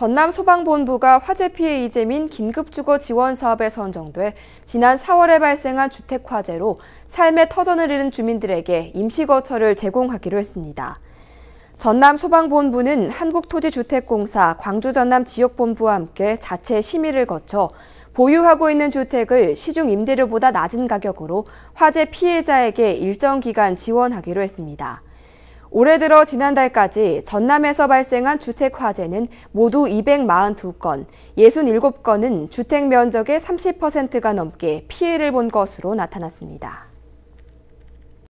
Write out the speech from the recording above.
전남 소방본부가 화재 피해 이재민 긴급주거 지원 사업에 선정돼 지난 4월에 발생한 주택 화재로 삶의 터전을 잃은 주민들에게 임시 거처를 제공하기로 했습니다. 전남 소방본부는 한국토지주택공사 광주전남 지역본부와 함께 자체 심의를 거쳐 보유하고 있는 주택을 시중 임대료보다 낮은 가격으로 화재 피해자에게 일정 기간 지원하기로 했습니다. 올해 들어 지난달까지 전남에서 발생한 주택 화재는 모두 242건, 67건은 주택 면적의 30%가 넘게 피해를 본 것으로 나타났습니다.